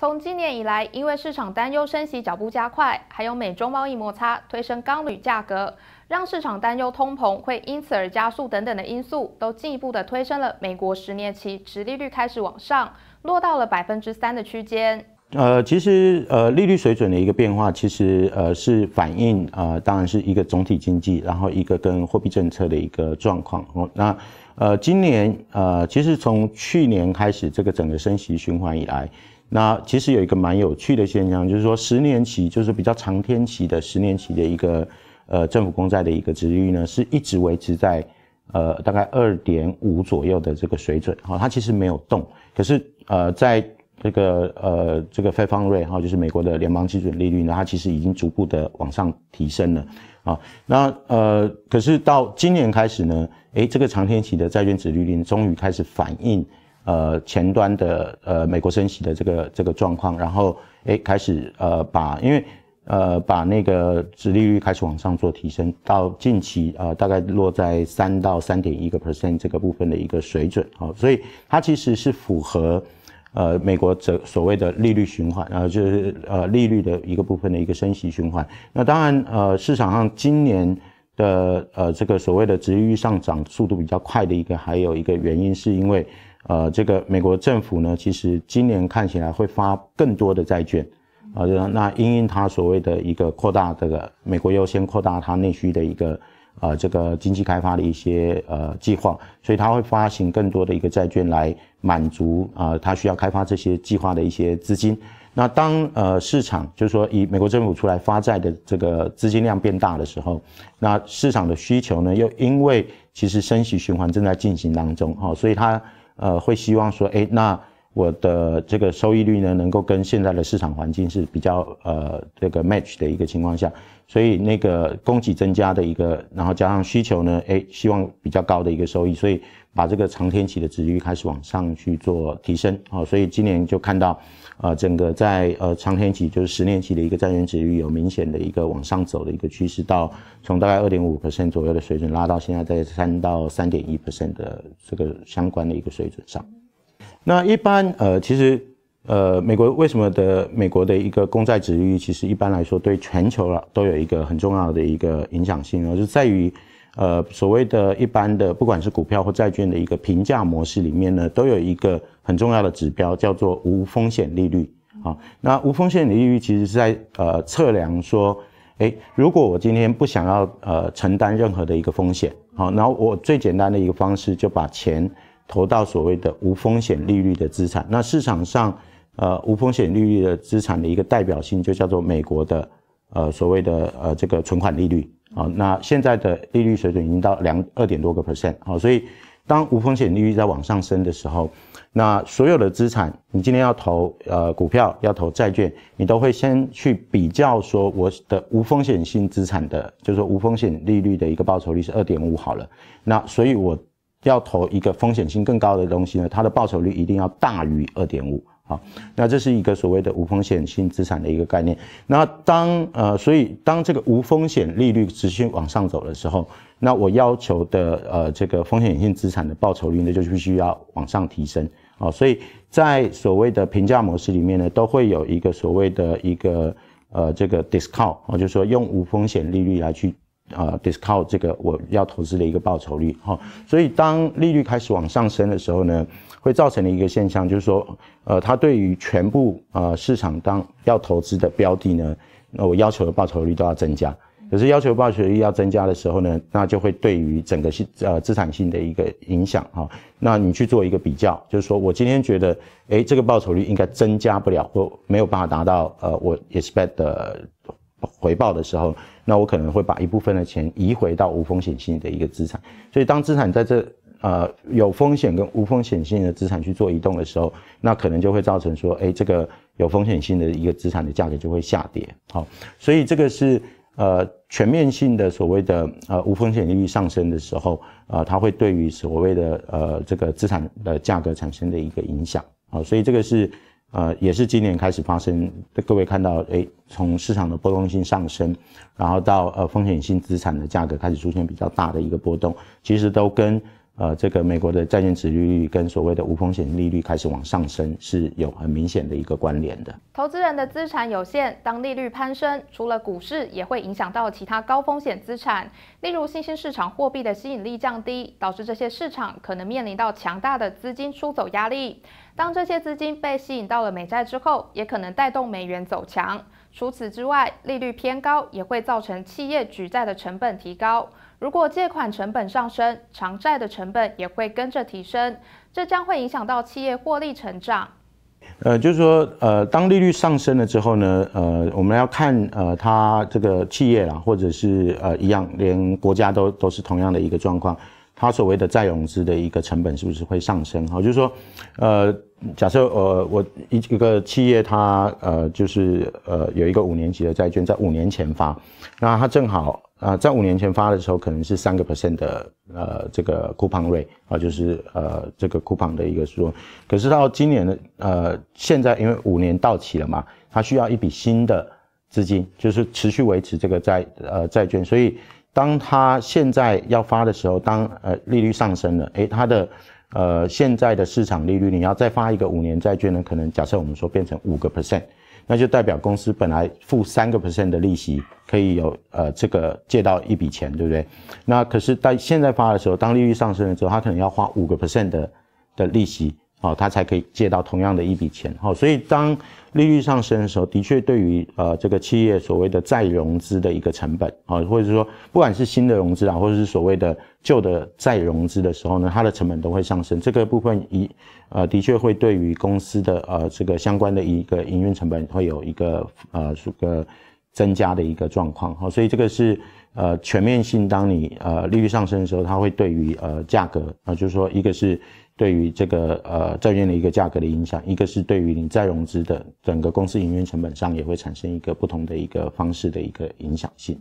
从今年以来，因为市场担忧升息脚步加快，还有美中贸易摩擦推升钢铝价格，让市场担忧通膨会因此而加速等等的因素，都进一步的推升了美国十年期殖利率开始往上，落到了百分之三的区间。呃，其实呃利率水准的一个变化，其实呃是反映呃当然是一个总体经济，然后一个跟货币政策的一个状况。那呃今年呃其实从去年开始这个整个升息循环以来。那其实有一个蛮有趣的现象，就是说十年期，就是比较长天期的十年期的一个呃政府公债的一个值率呢，是一直维持在呃大概二点五左右的这个水准，哈，它其实没有动，可是呃在这个呃这个费方瑞哈，就是美国的联邦基准利率呢，它其实已经逐步的往上提升了，啊，那呃可是到今年开始呢，哎这个长天期的债券值率呢，终于开始反映。呃，前端的呃，美国升息的这个这个状况，然后诶开始呃，把因为呃，把那个殖利率开始往上做提升，到近期呃大概落在三到三点一个 percent 这个部分的一个水准啊，所以它其实是符合呃美国所所谓的利率循环啊，就是呃利率的一个部分的一个升息循环。那当然呃，市场上今年的呃这个所谓的值利率上涨速度比较快的一个，还有一个原因是因为。呃，这个美国政府呢，其实今年看起来会发更多的债券，啊，那因应它所谓的一个扩大这个美国优先扩大它内需的一个啊，这个经济开发的一些呃计划，所以它会发行更多的一个债券来满足啊，它需要开发这些计划的一些资金。那当呃市场就是说以美国政府出来发债的这个资金量变大的时候，那市场的需求呢，又因为其实升息循环正在进行当中哈，所以它。呃，会希望说，哎，那。我的这个收益率呢，能够跟现在的市场环境是比较呃这个 match 的一个情况下，所以那个供给增加的一个，然后加上需求呢，哎，希望比较高的一个收益，所以把这个长天期的值率开始往上去做提升，哦，所以今年就看到，呃，整个在呃长天期就是十年期的一个债券值率有明显的一个往上走的一个趋势，到从大概二点五 percent 左右的水准拉到现在在三到三点一 percent 的这个相关的一个水准上。那一般呃，其实呃，美国为什么的美国的一个公债值率，其实一般来说对全球都有一个很重要的一个影响性呢，就在于呃，所谓的一般的不管是股票或债券的一个评价模式里面呢，都有一个很重要的指标叫做无风险利率啊。那无风险利率其实是在呃测量说，哎，如果我今天不想要呃承担任何的一个风险，好，然后我最简单的一个方式就把钱。投到所谓的无风险利率的资产，那市场上，呃，无风险利率的资产的一个代表性就叫做美国的，呃，所谓的呃这个存款利率啊。那现在的利率水准已经到两二点多个 percent 好，所以当无风险利率在往上升的时候，那所有的资产，你今天要投呃股票，要投债券，你都会先去比较说我的无风险性资产的，就是说无风险利率的一个报酬率是二点五好了，那所以我。要投一个风险性更高的东西呢，它的报酬率一定要大于二点五啊。那这是一个所谓的无风险性资产的一个概念。那当呃，所以当这个无风险利率持续往上走的时候，那我要求的呃这个风险性资产的报酬率呢，就必须要往上提升啊。所以在所谓的评价模式里面呢，都会有一个所谓的一个呃这个 discount，啊，就是说用无风险利率来去。啊，discount 这个我要投资的一个报酬率哈，所以当利率开始往上升的时候呢，会造成的一个现象就是说，呃，它对于全部啊市场当要投资的标的呢，那我要求的报酬率都要增加。可是要求报酬率要增加的时候呢，那就会对于整个性呃资产性的一个影响哈。那你去做一个比较，就是说我今天觉得，诶，这个报酬率应该增加不了或没有办法达到呃我 expect 的。回报的时候，那我可能会把一部分的钱移回到无风险性的一个资产。所以当资产在这呃有风险跟无风险性的资产去做移动的时候，那可能就会造成说，哎，这个有风险性的一个资产的价格就会下跌。好，所以这个是呃全面性的所谓的呃无风险利率上升的时候，呃，它会对于所谓的呃这个资产的价格产生的一个影响。好，所以这个是。呃，也是今年开始发生，各位看到，诶，从市场的波动性上升，然后到呃风险性资产的价格开始出现比较大的一个波动，其实都跟呃这个美国的债券池利率跟所谓的无风险利率开始往上升是有很明显的一个关联的。投资人的资产有限，当利率攀升，除了股市，也会影响到其他高风险资产，例如新兴市场货币的吸引力降低，导致这些市场可能面临到强大的资金出走压力。当这些资金被吸引到了美债之后，也可能带动美元走强。除此之外，利率偏高也会造成企业举债的成本提高。如果借款成本上升，偿债的成本也会跟着提升，这将会影响到企业获利成长。呃，就是说，呃，当利率上升了之后呢，呃，我们要看，呃，它这个企业啦，或者是呃一样，连国家都都是同样的一个状况，它所谓的再融资的一个成本是不是会上升？哈，就是说，呃。假设呃我一一个企业它呃就是呃有一个五年级的债券在五年前发，那它正好啊在五年前发的时候可能是三个 percent 的呃这个 coupon rate 啊就是呃这个 coupon 的一个数，可是到今年的呃现在因为五年到期了嘛，它需要一笔新的资金，就是持续维持这个债呃债券，所以当它现在要发的时候，当呃利率上升了，诶，它的。呃，现在的市场利率，你要再发一个五年债券呢？可能假设我们说变成五个 percent，那就代表公司本来付三个 percent 的利息，可以有呃这个借到一笔钱，对不对？那可是在现在发的时候，当利率上升了之后，它可能要花五个 percent 的的利息。哦，他才可以借到同样的一笔钱。哦，所以当利率上升的时候，的确对于呃这个企业所谓的再融资的一个成本，哦，或者说不管是新的融资啊，或者是所谓的旧的再融资的时候呢，它的成本都会上升。这个部分一呃，的确会对于公司的呃这个相关的一个营运成本会有一个呃这个增加的一个状况。哦，所以这个是呃全面性。当你呃利率上升的时候，它会对于呃价格啊，就是说一个是。对于这个呃债券的一个价格的影响，一个是对于你再融资的整个公司营运成本上也会产生一个不同的一个方式的一个影响性。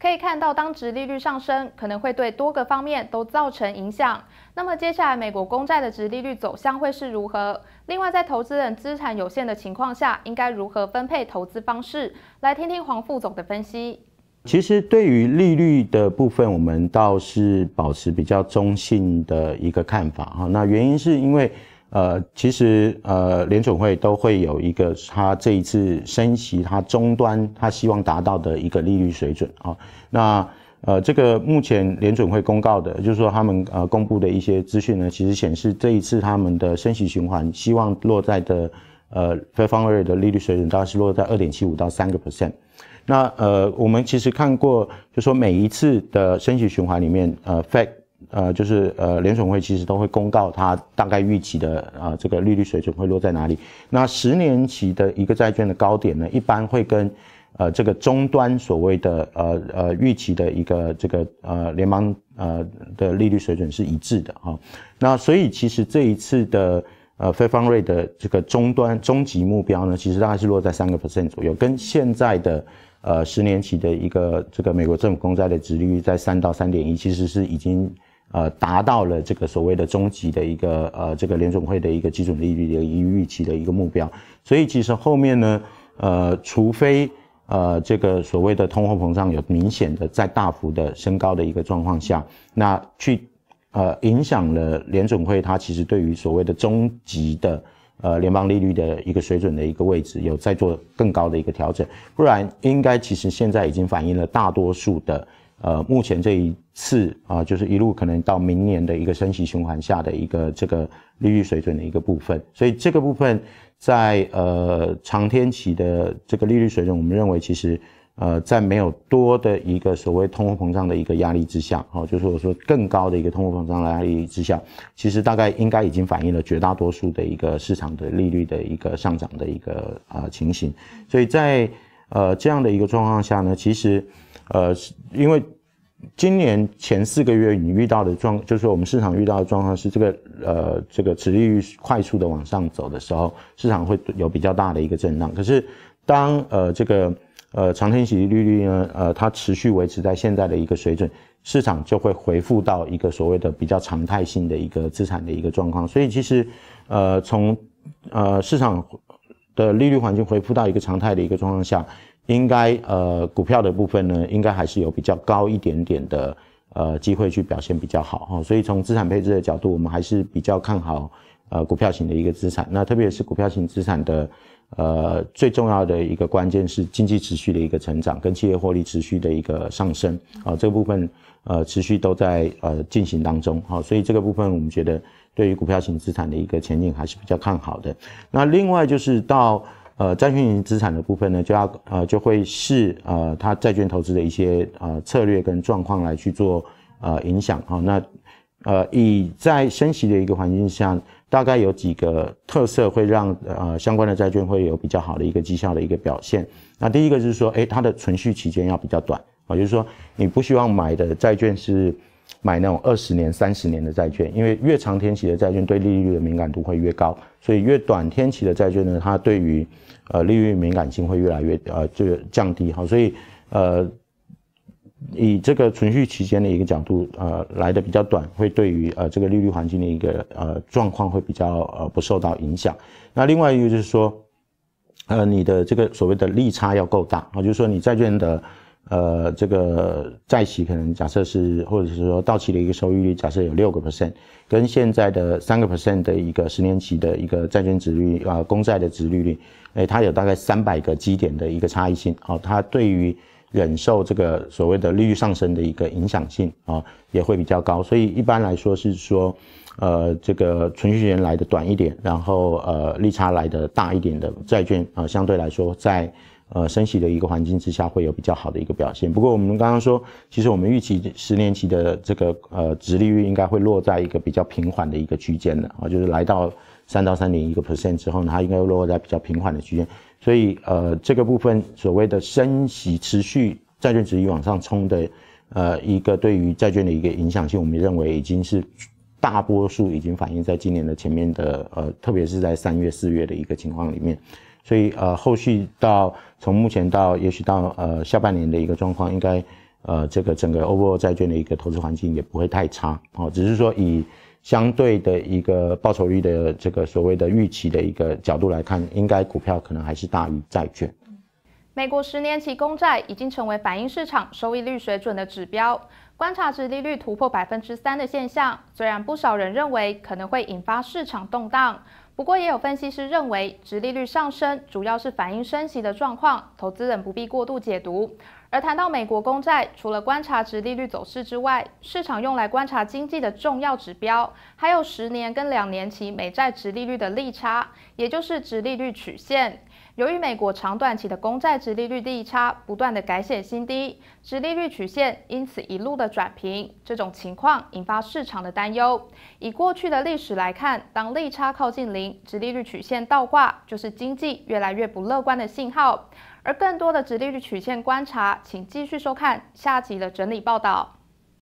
可以看到，当值利率上升，可能会对多个方面都造成影响。那么接下来美国公债的值利率走向会是如何？另外，在投资人资产有限的情况下，应该如何分配投资方式？来听听黄副总的分析。其实对于利率的部分，我们倒是保持比较中性的一个看法哈。那原因是因为，呃，其实呃，联准会都会有一个它这一次升息它终端它希望达到的一个利率水准啊。那呃，这个目前联准会公告的，就是说他们呃公布的一些资讯呢，其实显示这一次他们的升息循环希望落在的。呃，联 a 利率的利率水准大概是落在二点七五到三个 percent。那呃，我们其实看过，就说每一次的升息循环里面，呃，Fed 呃就是呃联总会其实都会公告它大概预期的啊这个利率水准会落在哪里。那十年期的一个债券的高点呢，一般会跟呃这个终端所谓的呃呃预期的一个这个呃联邦呃的利率水准是一致的哈。那所以其实这一次的。呃，费方瑞的这个终端终极目标呢，其实大概是落在三个 percent 左右，跟现在的呃十年期的一个这个美国政府公债的值率在三到三点一，其实是已经呃达到了这个所谓的终极的一个呃这个联总会的一个基准利率的一个预期的一个目标。所以其实后面呢，呃，除非呃这个所谓的通货膨胀有明显的在大幅的升高的一个状况下，那去。呃，影响了联准会，它其实对于所谓的终极的呃联邦利率的一个水准的一个位置，有在做更高的一个调整，不然应该其实现在已经反映了大多数的呃目前这一次啊，就是一路可能到明年的一个升息循环下的一个这个利率水准的一个部分，所以这个部分在呃长天期的这个利率水准，我们认为其实。呃，在没有多的一个所谓通货膨胀的一个压力之下，哦，就是我说更高的一个通货膨胀的压力之下，其实大概应该已经反映了绝大多数的一个市场的利率的一个上涨的一个啊情形。所以在呃这样的一个状况下呢，其实呃是因为今年前四个月你遇到的状，就是说我们市场遇到的状况是这个呃这个利率快速的往上走的时候，市场会有比较大的一个震荡。可是当呃这个呃，长天息利率呢，呃，它持续维持在现在的一个水准，市场就会回复到一个所谓的比较常态性的一个资产的一个状况。所以其实，呃，从呃市场的利率环境回复到一个常态的一个状况下，应该呃股票的部分呢，应该还是有比较高一点点的呃机会去表现比较好哈。所以从资产配置的角度，我们还是比较看好。呃，股票型的一个资产，那特别是股票型资产的，呃，最重要的一个关键是经济持续的一个成长，跟企业获利持续的一个上升，啊，这个部分呃持续都在呃进行当中，好，所以这个部分我们觉得对于股票型资产的一个前景还是比较看好的。那另外就是到呃债券型资产的部分呢，就要呃就会是啊它债券投资的一些啊策略跟状况来去做呃影响啊，那呃以在升息的一个环境下。大概有几个特色会让呃相关的债券会有比较好的一个绩效的一个表现。那第一个就是说，诶，它的存续期间要比较短啊，就是说你不希望买的债券是买那种二十年、三十年的债券，因为越长天期的债券对利率的敏感度会越高，所以越短天期的债券呢，它对于呃利率敏感性会越来越呃就降低哈，所以呃。以这个存续期间的一个角度，呃，来的比较短，会对于呃这个利率环境的一个呃状况会比较呃不受到影响。那另外一个就是说，呃，你的这个所谓的利差要够大啊，就是说你债券的呃这个债息可能假设是，或者是说到期的一个收益率，假设有六个 percent，跟现在的三个 percent 的一个十年期的一个债券值率啊，公债的值利率，哎，它有大概三百个基点的一个差异性啊，它对于。忍受这个所谓的利率上升的一个影响性啊，也会比较高。所以一般来说是说，呃，这个存续期来的短一点，然后呃，利差来的大一点的债券啊，相对来说在呃升息的一个环境之下会有比较好的一个表现。不过我们刚刚说，其实我们预期十年期的这个呃，值利率应该会落在一个比较平缓的一个区间了啊，就是来到三到三点一个 percent 之后呢，它应该会落在比较平缓的区间。所以，呃，这个部分所谓的升息持续债券值域往上冲的，呃，一个对于债券的一个影响性，我们认为已经是大多数已经反映在今年的前面的，呃，特别是在三月、四月的一个情况里面。所以，呃，后续到从目前到也许到呃下半年的一个状况，应该呃这个整个欧博债券的一个投资环境也不会太差哦，只是说以。相对的一个报酬率的这个所谓的预期的一个角度来看，应该股票可能还是大于债券。美国十年期公债已经成为反映市场收益率水准的指标。观察值利率突破百分之三的现象，虽然不少人认为可能会引发市场动荡，不过也有分析师认为，值利率上升主要是反映升息的状况，投资人不必过度解读。而谈到美国公债，除了观察值利率走势之外，市场用来观察经济的重要指标，还有十年跟两年期美债值利率的利差，也就是值利率曲线。由于美国长短期的公债值利率利差不断的改写新低，值利率曲线因此一路的转平，这种情况引发市场的担忧。以过去的历史来看，当利差靠近零，值利率曲线倒挂，就是经济越来越不乐观的信号。而更多的利率曲线观察，请继续收看下集的整理报道。